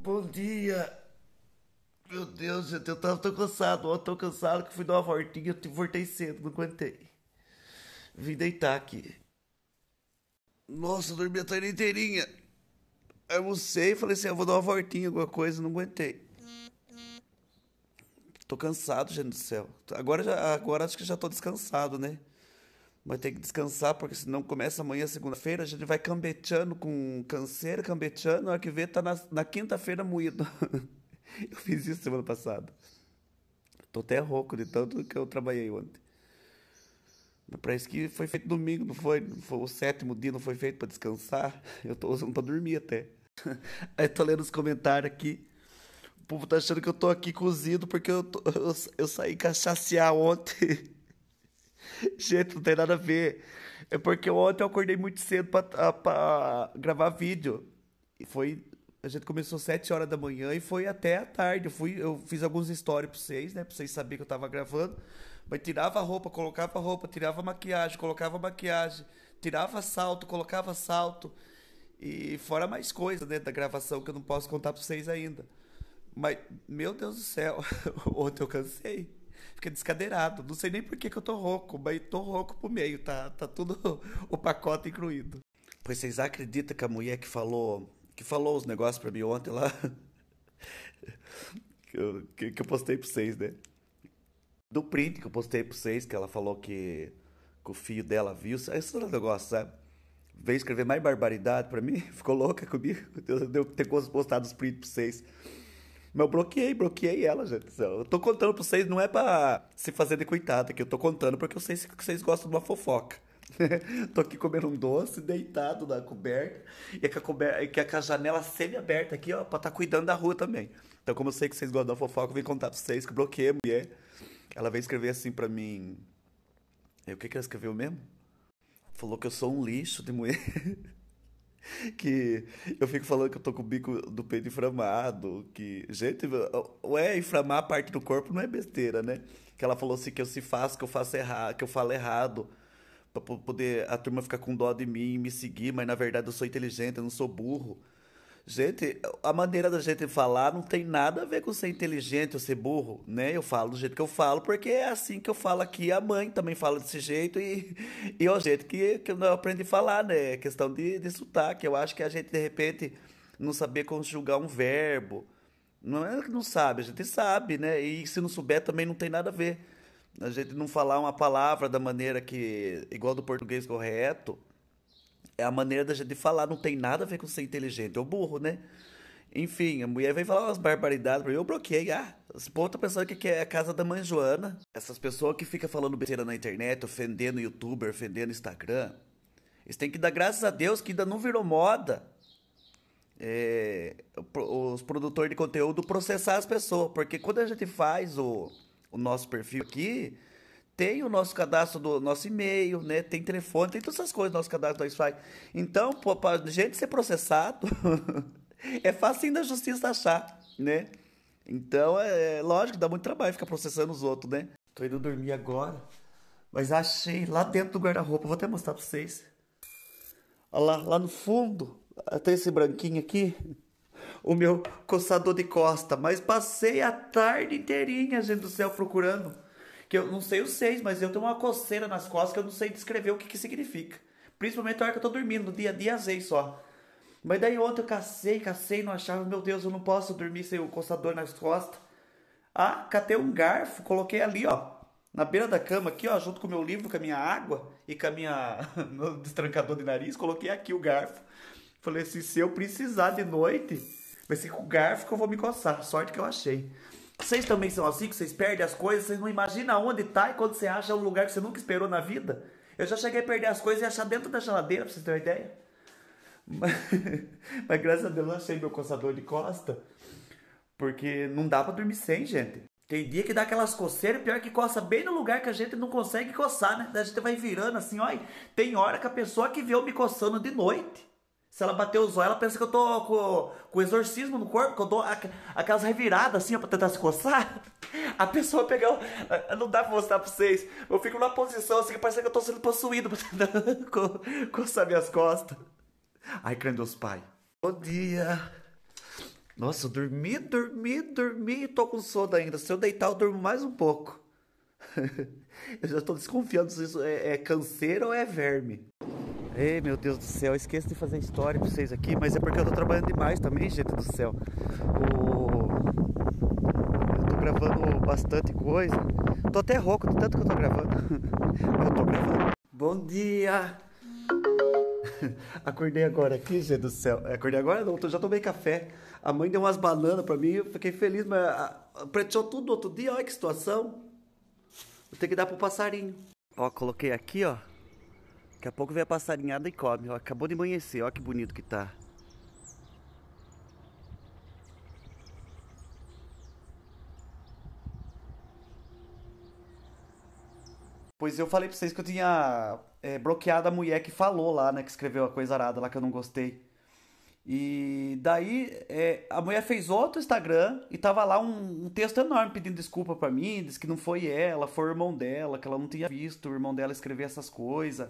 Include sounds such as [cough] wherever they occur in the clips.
Bom dia. Meu Deus, gente, eu tava tão cansado. Ó, tão cansado que fui dar uma voltinha e voltei cedo, não aguentei. Vim deitar aqui. Nossa, eu dormi a tarde inteirinha. Almocei e falei assim, eu ah, vou dar uma voltinha, alguma coisa, não aguentei. Tô cansado, gente do céu. Agora, já, agora acho que já tô descansado, né? mas tem que descansar, porque senão começa amanhã, segunda-feira, a gente vai cambeteando com canseiro, cambeteando, a hora que vê, tá na, na quinta-feira moído. [laughs] eu fiz isso semana passada. Tô até rouco de tanto que eu trabalhei ontem. Mas isso que foi feito domingo, não foi? foi o sétimo dia não foi feito para descansar. Eu tô usando pra dormir até. [laughs] Aí tô lendo os comentários aqui. O povo tá achando que eu tô aqui cozido porque eu, tô, eu, eu saí cachacear ontem. [laughs] [laughs] Gente, não tem nada a ver. É porque ontem eu acordei muito cedo pra, gravar vídeo. E foi. A gente começou às 7 horas da manhã e foi até a tarde. Eu, fui, eu fiz alguns stories pra vocês, né? Pra vocês saberem que eu tava gravando. Mas tirava a roupa, colocava a roupa, tirava a maquiagem, colocava a maquiagem, tirava salto, colocava salto. E fora mais coisa, né, da gravação que eu não posso contar pra vocês ainda. Mas, meu Deus do céu, [laughs] ontem eu cansei. Fica descadeirado. Não sei nem por que, que eu tô rouco, mas tô rouco pro meio, tá, tá tudo [laughs] o pacote incluído. Pois vocês acreditam que a mulher que falou que falou os negócios pra mim ontem lá? [laughs] que, eu, que, que eu postei pra vocês, né? Do print que eu postei pra vocês, que ela falou que, que o filho dela viu. Esse é um negócio, sabe? veio escrever mais barbaridade para mim, [laughs] ficou louca comigo. Deus deu ter postado os prints pra vocês. Mas eu bloqueei, bloqueei ela, gente. Eu tô contando pra vocês, não é pra se fazer de coitada que eu tô contando porque eu sei que vocês gostam de uma fofoca. [laughs] tô aqui comendo um doce, deitado na coberta, e com é a, coberta, é e é com a janela semi-aberta aqui, ó, pra estar tá cuidando da rua também. Então, como eu sei que vocês gostam da fofoca, eu vim contar pra vocês que eu bloqueei a mulher. Ela veio escrever assim pra mim. E o que, que ela escreveu mesmo? Falou que eu sou um lixo de mulher. [laughs] [laughs] que eu fico falando que eu tô com o bico do peito inflamado, que, gente, ué, inflamar a parte do corpo não é besteira, né? Que ela falou assim, que eu se faço, que eu faço errado, que eu falo errado, pra poder a turma ficar com dó de mim e me seguir, mas na verdade eu sou inteligente, eu não sou burro. Gente, a maneira da gente falar não tem nada a ver com ser inteligente ou ser burro, né? Eu falo do jeito que eu falo, porque é assim que eu falo aqui. A mãe também fala desse jeito e, e é o jeito que, que eu aprendi a falar, né? É questão de, de sotaque. Eu acho que a gente, de repente, não saber conjugar um verbo. Não é que não sabe, a gente sabe, né? E se não souber também não tem nada a ver. A gente não falar uma palavra da maneira que. igual do português correto é a maneira da gente falar não tem nada a ver com ser inteligente é o burro, né? Enfim, a mulher vem falar umas barbaridades pra mim, eu bloqueei. Ah, esse povo tá pensando que é a casa da mãe Joana. Essas pessoas que ficam falando besteira na internet, ofendendo youtuber, ofendendo Instagram, eles têm que dar graças a Deus que ainda não virou moda. É, os produtores de conteúdo processar as pessoas, porque quando a gente faz o, o nosso perfil aqui, tem o nosso cadastro do nosso e-mail, né? Tem telefone, tem todas essas coisas, nosso cadastro do Wi-Fi. Então, para a gente ser processado, [laughs] é fácil da justiça achar, né? Então, é, é lógico, dá muito trabalho ficar processando os outros, né? Tô indo dormir agora, mas achei lá dentro do guarda-roupa, vou até mostrar para vocês. Olha lá, lá no fundo, até esse branquinho aqui, o meu coçador de costa. Mas passei a tarde inteirinha, gente do céu, procurando que eu não sei os seis, mas eu tenho uma coceira nas costas que eu não sei descrever o que, que significa. Principalmente na hora que eu tô dormindo, no dia a dia azei só. Mas daí ontem eu cacei, cacei, não achava, meu Deus, eu não posso dormir sem o coçador nas costas. Ah, catei um garfo, coloquei ali, ó, na beira da cama aqui, ó, junto com o meu livro, com a minha água e com a minha [laughs] meu destrancador de nariz, coloquei aqui o garfo. Falei assim, se eu precisar de noite, vai ser com o garfo que eu vou me coçar. Sorte que eu achei. Vocês também são assim, que vocês perdem as coisas, vocês não imaginam onde tá e quando você acha um lugar que você nunca esperou na vida. Eu já cheguei a perder as coisas e achar dentro da geladeira, pra vocês terem uma ideia. Mas, [laughs] mas graças a Deus eu achei meu coçador de costa. Porque não dá pra dormir sem, gente. Tem dia que dá aquelas coceiras, pior que coça bem no lugar que a gente não consegue coçar, né? A gente vai virando assim, olha. Tem hora que a pessoa que vê eu me coçando de noite se ela bater o zóio, ela pensa que eu tô com, com exorcismo no corpo, que eu dou aquelas reviradas assim ó, pra tentar se coçar. [laughs] A pessoa pegar. Ah, o... Não dá pra mostrar pra vocês. Eu fico numa posição assim que parece que eu tô sendo possuído [laughs] pra tentar co... coçar minhas costas. Ai, crendo os pai. Bom dia. Nossa, eu dormi, dormi, dormi e tô com sono ainda. Se eu deitar, eu durmo mais um pouco. [laughs] eu já tô desconfiando se isso é, é canseiro ou é verme. Ei, meu Deus do céu, esqueço de fazer história pra vocês aqui, mas é porque eu tô trabalhando demais também, gente do céu. O... Eu tô gravando bastante coisa. Tô até rouco de tanto que eu tô gravando. [laughs] eu tô gravando. Bom dia! [laughs] Acordei agora aqui, gente do céu. É, acordei agora não, já tomei café. A mãe deu umas bananas pra mim, eu fiquei feliz, mas ah, preteou tudo outro dia, olha que situação. Vou ter que dar pro passarinho. Ó, coloquei aqui, ó. Daqui a pouco vem a passarinhada e come. Ó, acabou de amanhecer, olha que bonito que tá. Pois eu falei pra vocês que eu tinha é, bloqueado a mulher que falou lá, né? Que escreveu a coisa arada lá que eu não gostei. E daí é, a mulher fez outro Instagram e tava lá um, um texto enorme pedindo desculpa para mim, disse que não foi ela, foi o irmão dela, que ela não tinha visto o irmão dela escrever essas coisas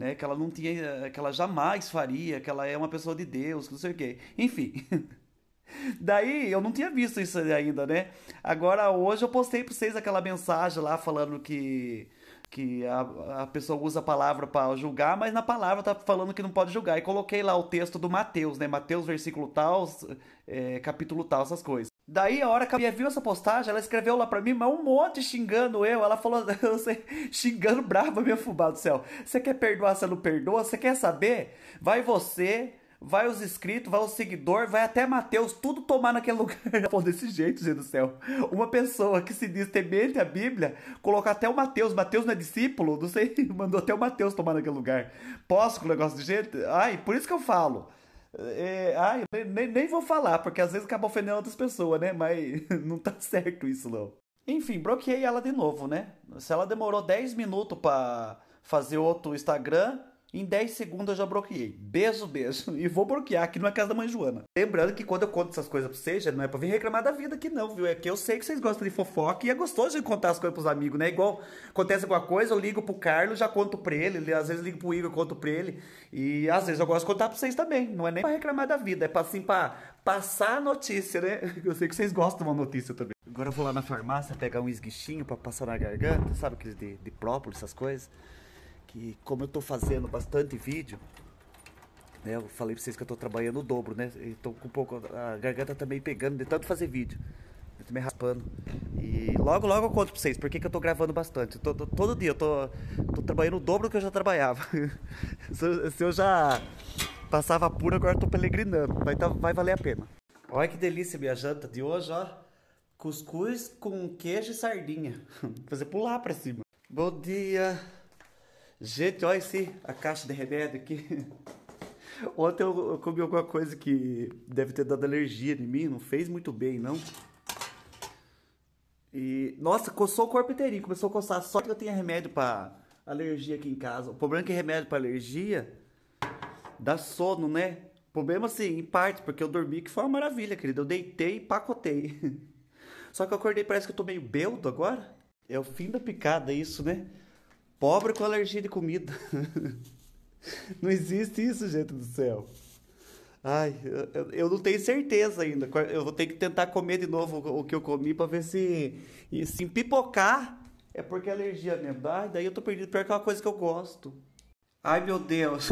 né? Que ela não tinha, que ela jamais faria, que ela é uma pessoa de Deus, que não sei o quê. Enfim. [laughs] Daí eu não tinha visto isso ainda, né? Agora hoje eu postei para vocês aquela mensagem lá falando que que a, a pessoa usa a palavra para julgar, mas na palavra tá falando que não pode julgar. E coloquei lá o texto do Mateus, né? Mateus, versículo tal, é, capítulo tal, essas coisas. Daí, a hora que a Bia viu essa postagem, ela escreveu lá pra mim, mas um monte xingando eu. Ela falou, [laughs] xingando brava, minha fubá do céu. Você quer perdoar, você não perdoa? Você quer saber? Vai você, vai os inscritos, vai o seguidor, vai até Mateus, tudo tomar naquele lugar. Pô, [laughs] desse jeito, gente do céu. Uma pessoa que se diz temente a Bíblia, colocar até o Mateus, Mateus não é discípulo, não sei, [laughs] mandou até o Mateus tomar naquele lugar. Posso com o negócio de jeito? Ai, por isso que eu falo. É, ai, nem, nem vou falar, porque às vezes acaba ofendendo outras pessoas, né? Mas [laughs] não tá certo isso, não. Enfim, bloqueei ela de novo, né? Se ela demorou 10 minutos para fazer outro Instagram, em 10 segundos eu já bloqueei. Beijo, beijo. [laughs] E vou bloquear aqui na é casa da mãe Joana. Lembrando que quando eu conto essas coisas pra vocês, não é pra vir reclamar da vida aqui, não, viu? É que eu sei que vocês gostam de fofoca e é gostoso de contar as coisas pros amigos, né? Igual acontece alguma coisa, eu ligo pro Carlos, já conto pra ele. Às vezes ligo pro Igor, conto pra ele. E às vezes eu gosto de contar pra vocês também. Não é nem pra reclamar da vida, é pra assim, pra passar a notícia, né? [laughs] Eu sei que vocês gostam de uma notícia também. Agora eu vou lá na farmácia pegar um esguichinho pra passar na garganta, sabe? Aqueles de, de própolis, essas coisas que como eu estou fazendo bastante vídeo, né, eu falei para vocês que eu estou trabalhando o dobro, né? Estou com um pouco a garganta também tá pegando de tanto fazer vídeo, eu também raspando. E logo, logo eu conto para vocês porque que eu estou gravando bastante. Tô, tô, todo dia eu tô, tô trabalhando o dobro do que eu já trabalhava. [laughs] se, eu, se, eu, já passava puro, agora estou peregrinando. Vai, tá, vai valer a pena. Olha que delícia minha janta de hoje, ó. Cuscuz com queijo e sardinha. [laughs] Vou fazer pular para cima. Bom dia. Gente, olha esse, a caixa de remédio aqui. [laughs] Ontem eu, comi alguma coisa que deve ter dado alergia em mim, não fez muito bem, não. E, nossa, coçou o corpo inteirinho, começou a coçar. Só que eu tenho remédio para alergia aqui em casa. O problema é que remédio para alergia dá sono, né? Problema, assim, em parte, porque eu dormi, que foi uma maravilha, querido. Eu deitei e pacotei. [laughs] Só que eu acordei, parece que eu tô meio beldo agora. É o fim da picada isso, né? Pobre com alergia de comida. [laughs] não existe isso, gente do céu. Ai, eu, eu, não tenho certeza ainda. Eu vou ter que tentar comer de novo o, que eu comi para ver se. E se pipocar é porque é alergia mesmo. Ai, daí eu tô perdido. Pior que é uma coisa que eu gosto. Ai, meu Deus.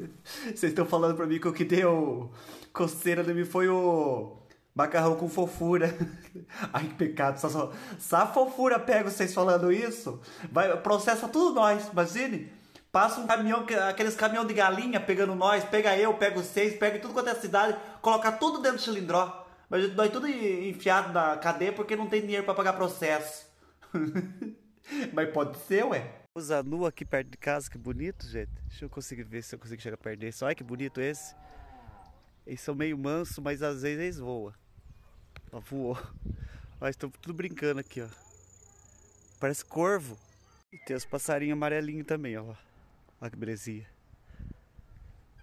[laughs] Vocês estão falando para mim que o que deu coceira de mim foi o. Macarrão com fofura. [laughs] Ai, que pecado. Só, só, a fofura pega vocês falando isso, vai, processa tudo nós, imagine. Passa um caminhão, aqueles caminhão de galinha pegando nós, pega eu, pega vocês, pega tudo quanto é cidade, coloca tudo dentro do cilindró. Mas nós tudo enfiado na cadeia porque não tem dinheiro para pagar processo. [laughs] Mas pode ser, ué. Usa nu aqui perto de casa, que bonito, gente. Deixa eu conseguir ver se eu consigo chegar perto desse. Olha que bonito esse. Eles são meio manso, mas às vezes eles voam. Ó, voou. Mas estão tudo brincando aqui, ó. Parece corvo. E tem os passarinhos amarelinhos também, ó. Olha que belezinha.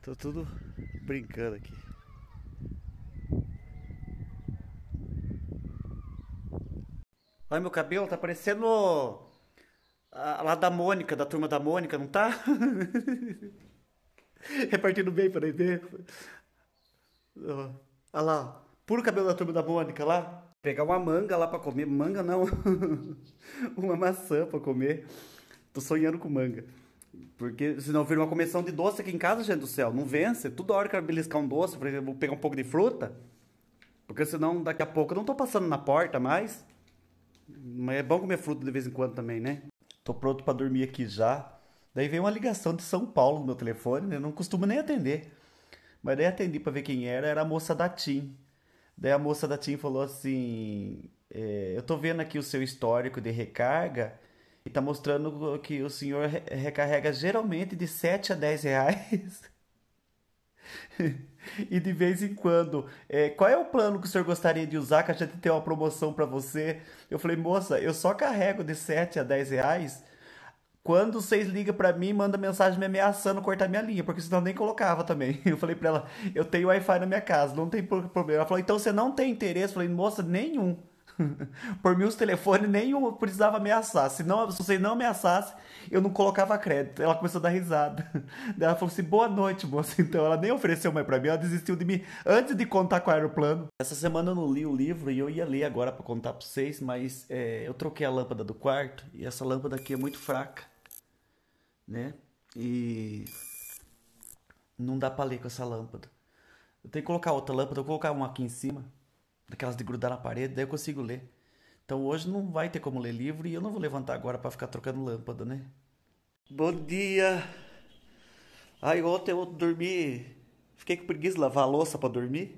Tô tudo brincando aqui. Olha meu cabelo, tá parecendo a lá da Mônica, da turma da Mônica, não tá? [laughs] Repartindo bem para entender. Olha lá, puro cabelo da turma da Mônica lá. Pegar uma manga lá pra comer. Manga não. [laughs] uma maçã pra comer. Tô sonhando com manga. Porque senão vira uma comissão de doce aqui em casa, gente do céu. Não vence. Toda hora que eu beliscar um doce, por exemplo, vou pegar um pouco de fruta. Porque senão daqui a pouco eu não tô passando na porta mais. Mas é bom comer fruta de vez em quando também, né? Tô pronto para dormir aqui já. Daí veio uma ligação de São Paulo no meu telefone, né? eu não costumo nem atender. Mas daí atendi pra ver quem era, era a moça da TIM. Daí a moça da TIM falou assim: é, Eu tô vendo aqui o seu histórico de recarga e tá mostrando que o senhor recarrega geralmente de 7 a 10 reais. [laughs] e de vez em quando, é, qual é o plano que o senhor gostaria de usar? Que a gente tem uma promoção para você. Eu falei, moça, eu só carrego de 7 a 10 reais quando vocês ligam para mim, manda mensagem me ameaçando cortar minha linha, porque senão nem colocava também. [laughs] Eu falei para ela, eu tenho Wi-Fi na minha casa, não tem problema. Ela falou, então você não tem interesse? Eu falei, moça, nenhum. [laughs] Por mim, os telefones nenhum precisava ameaçar. Se, não, se você não ameaçasse, eu não colocava crédito. Ela começou a dar risada. [laughs] ela falou assim: boa noite, moça. Então ela nem ofereceu mais pra mim, ela desistiu de mim antes de contar com o aeroplano. Essa semana eu não li o livro e eu ia ler agora para contar pra vocês, mas é, eu troquei a lâmpada do quarto e essa lâmpada aqui é muito fraca né? E não dá pra ler com essa lâmpada. Eu tenho que colocar outra lâmpada, eu vou colocar uma aqui em cima, daquelas de grudar na parede, daí eu consigo ler. Então hoje não vai ter como ler livro e eu não vou levantar agora para ficar trocando lâmpada, né? Bom dia! Ai, ontem eu dormi. Fiquei com preguiça de lavar a louça para dormir.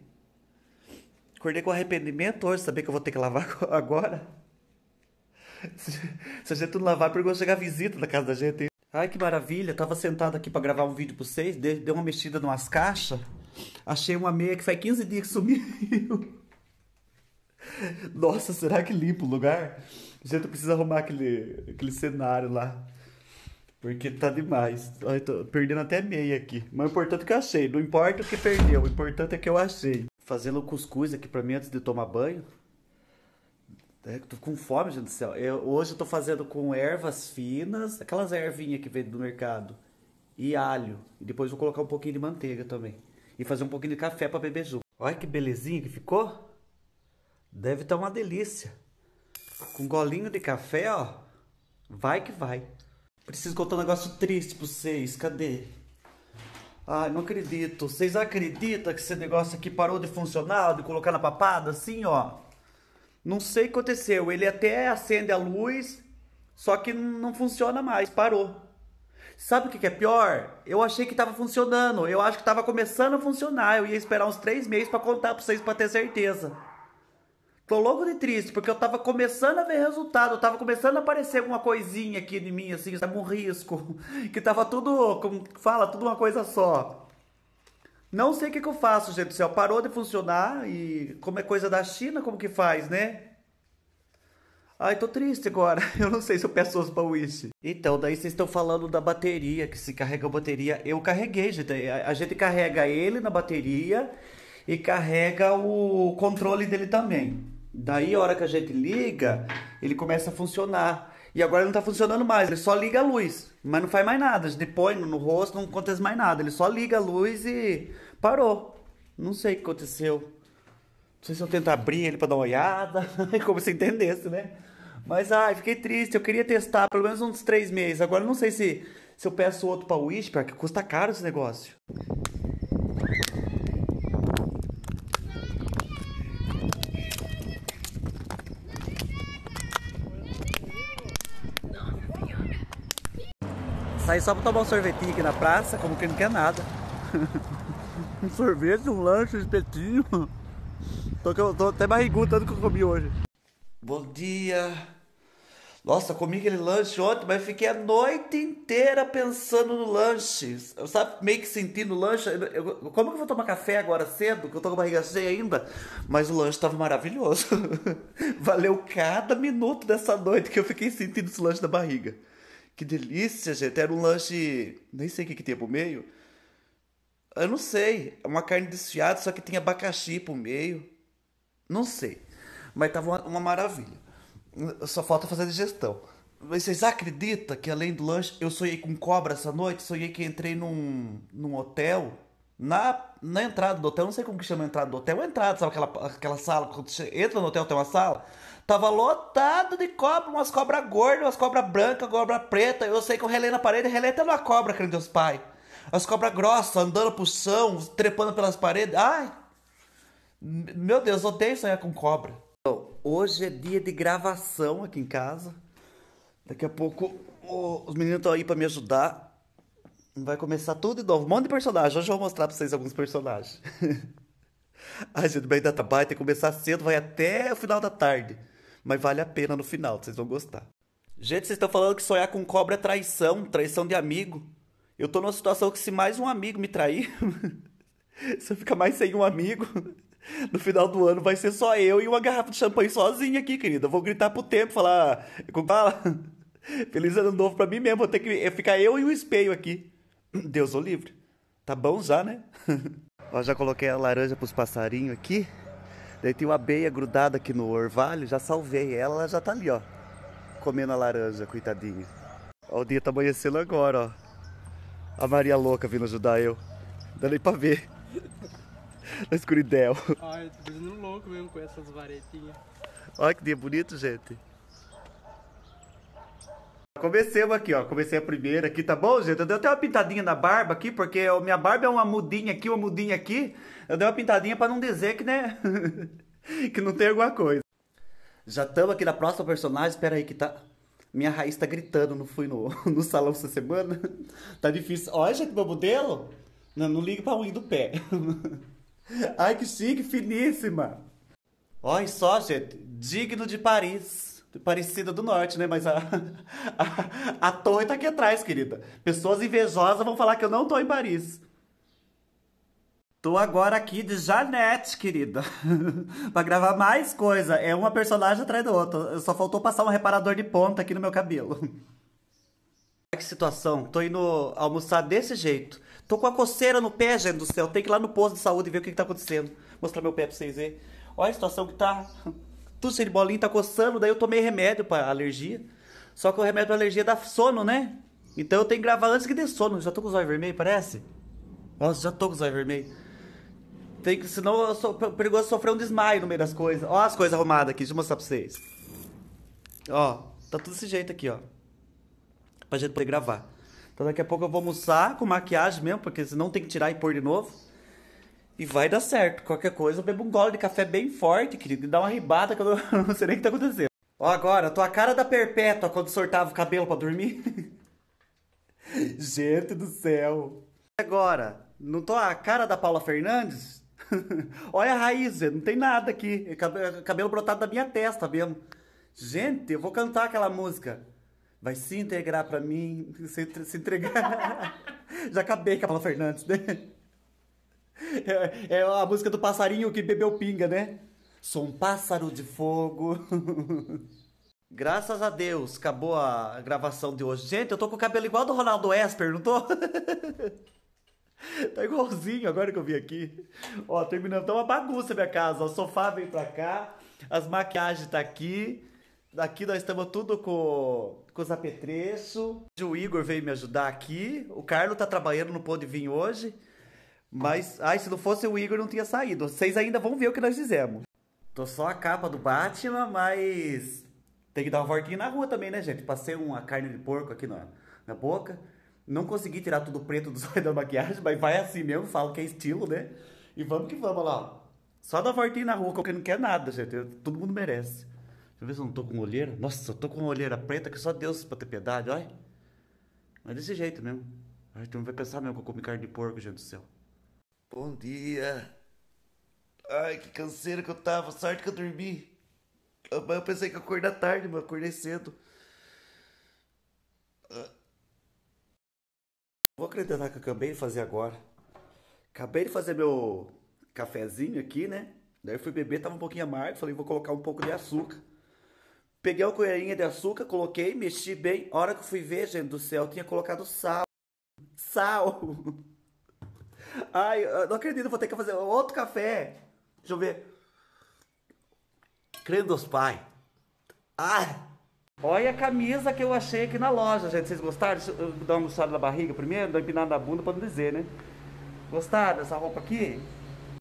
Acordei com arrependimento hoje, saber que eu vou ter que lavar [laughs] agora. Se a gente não lavar, é perigoso chegar visita na casa da gente. Ai, que maravilha. tava sentado aqui para gravar um vídeo para vocês, deu uma mexida numas caixas. Achei uma meia que faz 15 dias que sumiu. [laughs] Nossa, será que limpa o lugar? Gente, eu preciso arrumar aquele, aquele cenário lá. Porque tá demais. Ai, tô perdendo até meia aqui. Mas o importante é que eu achei. Não importa o que perdeu, o importante é que eu achei. Fazendo o cuscuz aqui pra mim antes de tomar banho. É, tô com fome, gente do céu. Eu, hoje eu tô fazendo com ervas finas, aquelas ervinhas que vende no mercado, e alho. E depois vou colocar um pouquinho de manteiga também. E fazer um pouquinho de café para beber junto. Olha que belezinha que ficou. Deve estar tá uma delícia. Com um golinho de café, ó. Vai que vai. Preciso contar um negócio triste pra vocês. Cadê? Ai, não acredito. Vocês acreditam que esse negócio aqui parou de funcionar, de colocar na papada assim, ó? Não sei o que aconteceu. Ele até acende a luz, só que não funciona mais, parou. Sabe o que é pior? Eu achei que estava funcionando. Eu acho que estava começando a funcionar. Eu ia esperar uns três meses para contar para vocês para ter certeza. Tô louco de triste, porque eu tava começando a ver resultado, tava começando a aparecer alguma coisinha aqui de mim, assim, sabe, um risco, [laughs] que tava tudo, como fala, tudo uma coisa só. Não sei o que, que eu faço, gente do céu. Parou de funcionar e como é coisa da China, como que faz, né? Ai, tô triste agora. [laughs] Eu não sei se eu peço os pra Wish. Então, daí vocês estão falando da bateria, que se carrega a bateria. Eu carreguei, gente. É, a gente carrega ele na bateria e carrega o controle dele também. Daí, a hora que a gente liga, ele começa a funcionar. E agora não tá funcionando mais. Ele só liga a luz, mas não faz mais nada. Depois no rosto não acontece mais nada. Ele só liga a luz e parou. Não sei o que aconteceu. Não sei se eu tento abrir ele para dar uma olhada, [laughs] é como se entendesse, né? Mas ai, fiquei triste. Eu queria testar pelo menos uns três meses. Agora não sei se se eu peço outro para Whisper, que custa caro esse negócio. sair só pra tomar um sorvetinho aqui na praça, como que não quer nada. [laughs] um sorvete, um lanche, um espetinho. Tô, tô até barrigudo tanto que eu comi hoje. Bom dia! Nossa, comi aquele lanche ontem, mas fiquei a noite inteira pensando no lanche. Eu sabe, meio que sentindo o lanche. Eu, eu, como que eu vou tomar café agora cedo? Que eu tô com a barriga cheia ainda. Mas o lanche tava maravilhoso. [laughs] Valeu cada minuto dessa noite que eu fiquei sentindo esse lanche da barriga. Que delícia, gente. Era um lanche. Nem sei o que, que tinha pro meio. Eu não sei. É uma carne desfiada, só que tem abacaxi pro meio. Não sei. Mas tava uma, uma maravilha. Só falta fazer a digestão. Mas vocês acreditam que além do lanche, eu sonhei com cobra essa noite? Sonhei que entrei num, num hotel na, na entrada do hotel, não sei como que chama a entrada do hotel, é a entrada, sabe aquela, aquela sala, quando você entra no hotel tem uma sala, tava lotado de cobra, umas cobras gordas, umas cobras brancas, cobra preta, eu sei que eu relei na parede, relei até uma cobra, querendo Deus Pai. As cobras grossas, andando pro chão, trepando pelas paredes, ai, meu Deus, odeio sonhar com cobra. Então, hoje é dia de gravação aqui em casa, daqui a pouco oh, os meninos estão aí para me ajudar, Vai começar tudo de novo. Um monte de personagem. Hoje eu vou mostrar pra vocês alguns personagens. [laughs] Ai, gente, bem dá trabalho. Tem que começar cedo, vai até o final da tarde. Mas vale a pena no final, vocês vão gostar. Gente, vocês estão falando que sonhar com cobra é traição, traição de amigo. Eu tô numa situação que se mais um amigo me trair, [laughs] se eu ficar mais sem um amigo, [laughs] no final do ano vai ser só eu e uma garrafa de champanhe sozinha aqui, querida. Eu vou gritar pro tempo, falar. Ah, fala. Feliz ano novo pra mim mesmo. Vou ter que ficar eu e o espelho aqui. [clears throat] Deus o livre. Tá bom já, né? [laughs] Ó, já coloquei a laranja pros passarinhos aqui. Daí tem uma abeia grudada aqui no orvalho, já salvei ela, ela já tá ali, ó. Comendo a laranja, coitadinha. Ó, o dia tá amanhecendo agora, ó. A Maria louca vindo ajudar eu. dá nem pra ver. [laughs] Na escuridão. Ai, eu tô fazendo louco mesmo com essas varetinhas. Olha que dia bonito, gente. Comecemos aqui, ó. Comecei a primeira aqui, tá bom, gente? Eu dei até uma pintadinha na barba aqui, porque minha barba é uma mudinha aqui, uma mudinha aqui. Eu dei uma pintadinha para não dizer que, né? [laughs] que não tem alguma coisa. Já estamos aqui na próxima personagem. Espera aí que tá... Minha raiz tá gritando, não fui no, [laughs] no salão essa semana. [laughs] Tá difícil. Olha, gente, meu modelo. Não, não liga pra unha do pé. Ai, que chique, finíssima. Olha só, gente. Digno de Paris. Parecida do Norte, né? Mas a, a, a torre tá aqui atrás, querida. Pessoas invejosas vão falar que eu não tô em Paris. Tô agora aqui de Janete, querida, [laughs] pra gravar mais coisa. É uma personagem atrás da outra. Só faltou passar um reparador de ponta aqui no meu cabelo. [laughs] Que situação. Tô indo almoçar desse jeito. Tô com a coceira no pé, gente do céu. Tem que ir lá no posto de saúde e ver o que, que tá acontecendo. Mostrar meu pé pra vocês verem. Olha a situação que tá. [laughs] tuxa de bolinha, tá coçando, daí eu tomei remédio para alergia. Só que o remédio para alergia dá sono, né? Então eu tenho que gravar antes que dê sono. Já tô com os olhos vermelhos, parece? Nossa, já tô com os olhos vermelhos. Tem que, senão eu sou perigoso sofrer um desmaio no meio das coisas. Ó as coisas arrumadas aqui, deixa eu mostrar pra vocês. Ó, tá tudo desse jeito aqui, ó. Pra gente poder gravar. Então daqui a pouco eu vou almoçar com maquiagem mesmo, porque senão tem que tirar e pôr de novo. E vai dar certo. Qualquer coisa, eu bebo um gole de café bem forte, querido. E dá uma ribada que eu não, [laughs] sei nem o que tá acontecendo. Ó, agora, tua cara da perpétua quando sortava o cabelo para dormir. [laughs] Gente do céu. Agora, não tô a cara da Paula Fernandes? [laughs] Olha a raiz, não tem nada aqui. cabelo brotado da minha testa mesmo. Gente, eu vou cantar aquela música. Vai se integrar para mim, se, se entregar. Já acabei com a Paula Fernandes, né? É, é a música do passarinho que bebeu pinga, né? Sou um pássaro de fogo. [laughs] Graças a Deus, acabou a gravação de hoje. Gente, eu tô com o cabelo igual do Ronaldo Esper, não tô? [laughs] tá igualzinho agora que eu vim aqui. Ó, terminando. Tá uma bagunça minha casa. O sofá vem pra cá, as maquiagens tá aqui. Daqui nós estamos tudo com, com os apetrechos. O Igor veio me ajudar aqui. O Carlos tá trabalhando, não pôde vir hoje. Mas, ai, se não fosse o Igor, não tinha saído. Vocês ainda vão ver o que nós fizemos. Tô só a capa do Batman, mas tem que dar uma voltinha na rua também, né, gente? Passei uma carne de porco aqui na, na boca. Não consegui tirar tudo preto do zóio [laughs] da maquiagem, mas vai assim mesmo, falo que é estilo, né? E vamos que vamos lá. Só dar uma voltinha na rua, porque não quer nada, gente. todo mundo merece. Deixa eu ver se eu não tô com olheira. Nossa, eu tô com olheira preta que só Deus pra ter piedade, olha. Mas desse jeito mesmo. A gente não vai pensar mesmo que eu comi carne de porco, gente do céu. Bom dia. Ai, que canseira que eu tava. Sorte que eu dormi. Eu pensei que eu acordei tarde, mas acordei cedo. Vou acreditar que eu acabei de fazer agora. Acabei de fazer meu cafezinho aqui, né? Daí fui beber, tava um pouquinho amargo. Falei, vou colocar um pouco de açúcar. Peguei uma colherinha de açúcar, coloquei, mexi bem. A hora que fui ver, gente do céu, tinha colocado sal. Sal! [laughs] Ai, não acredito, vou ter que fazer outro café. Deixa eu ver. os Pai. Ai! Olha a camisa que eu achei aqui na loja, gente. Vocês gostaram? Deixa eu dar uma murchada na barriga primeiro, dar uma empinada na bunda pra não dizer, né? Gostaram dessa roupa aqui?